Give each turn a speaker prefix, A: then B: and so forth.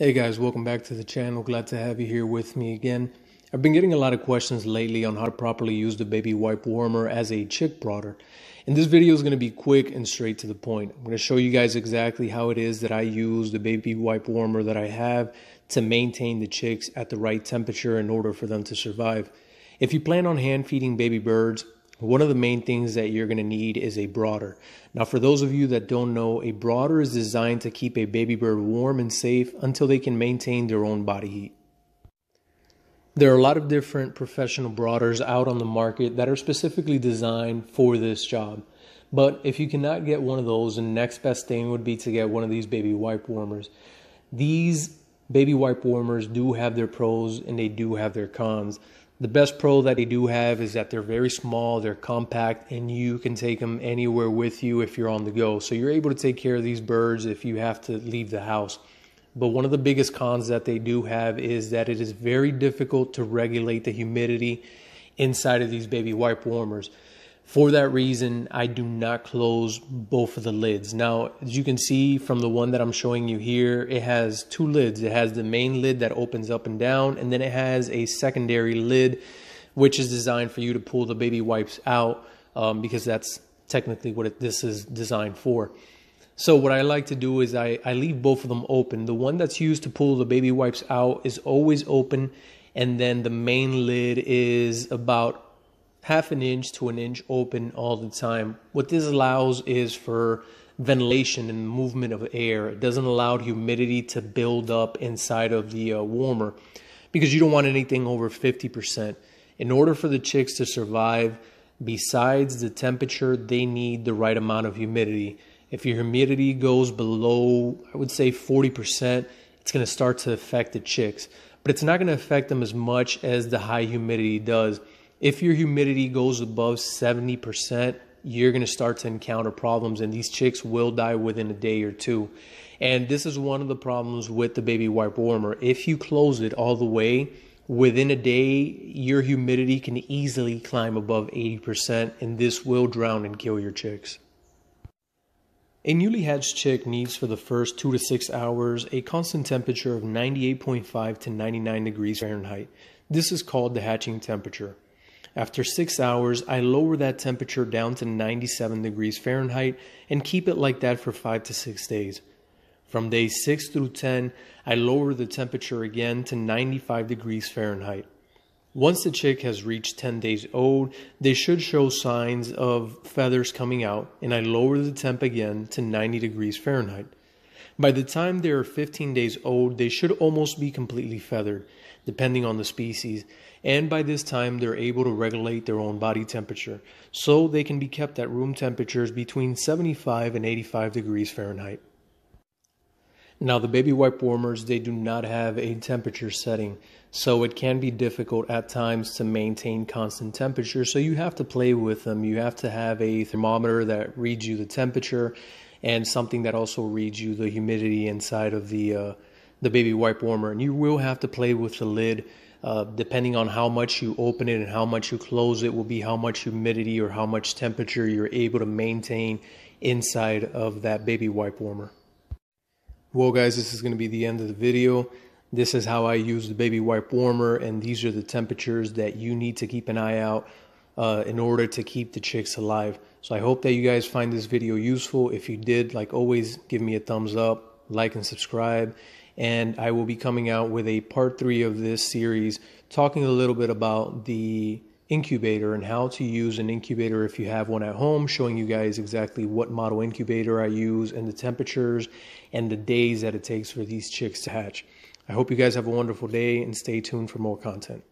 A: Hey guys, welcome back to the channel. Glad to have you here with me again. I've been getting a lot of questions lately on how to properly use the baby wipe warmer as a chick prodder. And this video is going to be quick and straight to the point. I'm going to show you guys exactly how it is that I use the baby wipe warmer that I have to maintain the chicks at the right temperature in order for them to survive. If you plan on hand feeding baby birds, one of the main things that you're going to need is a broader. Now, for those of you that don't know, a broader is designed to keep a baby bird warm and safe until they can maintain their own body heat. There are a lot of different professional broaders out on the market that are specifically designed for this job. But if you cannot get one of those, the next best thing would be to get one of these baby wipe warmers. These baby wipe warmers do have their pros and they do have their cons. The best pro that they do have is that they're very small, they're compact, and you can take them anywhere with you if you're on the go. So you're able to take care of these birds if you have to leave the house. But one of the biggest cons that they do have is that it is very difficult to regulate the humidity inside of these baby wipe warmers. For that reason, I do not close both of the lids. Now, as you can see from the one that I'm showing you here, it has two lids. It has the main lid that opens up and down, and then it has a secondary lid, which is designed for you to pull the baby wipes out um, because that's technically what it, this is designed for. So what I like to do is I, I leave both of them open. The one that's used to pull the baby wipes out is always open, and then the main lid is about half an inch to an inch open all the time. What this allows is for ventilation and movement of air. It doesn't allow humidity to build up inside of the uh, warmer because you don't want anything over 50%. In order for the chicks to survive, besides the temperature, they need the right amount of humidity. If your humidity goes below, I would say 40%, it's going to start to affect the chicks. But it's not going to affect them as much as the high humidity does if your humidity goes above 70%, you're going to start to encounter problems, and these chicks will die within a day or two. And this is one of the problems with the baby wipe warmer. If you close it all the way, within a day, your humidity can easily climb above 80%, and this will drown and kill your chicks. A newly hatched chick needs for the first 2 to 6 hours a constant temperature of 98.5 to 99 degrees Fahrenheit. This is called the hatching temperature. After six hours, I lower that temperature down to 97 degrees Fahrenheit and keep it like that for five to six days. From day 6 through 10, I lower the temperature again to 95 degrees Fahrenheit. Once the chick has reached 10 days old, they should show signs of feathers coming out, and I lower the temp again to 90 degrees Fahrenheit. By the time they are 15 days old, they should almost be completely feathered, depending on the species, and by this time they're able to regulate their own body temperature, so they can be kept at room temperatures between 75 and 85 degrees Fahrenheit. Now, the baby wipe warmers, they do not have a temperature setting, so it can be difficult at times to maintain constant temperature. So you have to play with them. You have to have a thermometer that reads you the temperature and something that also reads you the humidity inside of the uh, the baby wipe warmer. And you will have to play with the lid. Uh, depending on how much you open it and how much you close it will be how much humidity or how much temperature you're able to maintain inside of that baby wipe warmer well guys this is going to be the end of the video this is how I use the baby wipe warmer and these are the temperatures that you need to keep an eye out uh, in order to keep the chicks alive so I hope that you guys find this video useful if you did like always give me a thumbs up like and subscribe and I will be coming out with a part three of this series talking a little bit about the incubator and how to use an incubator if you have one at home, showing you guys exactly what model incubator I use and the temperatures and the days that it takes for these chicks to hatch. I hope you guys have a wonderful day and stay tuned for more content.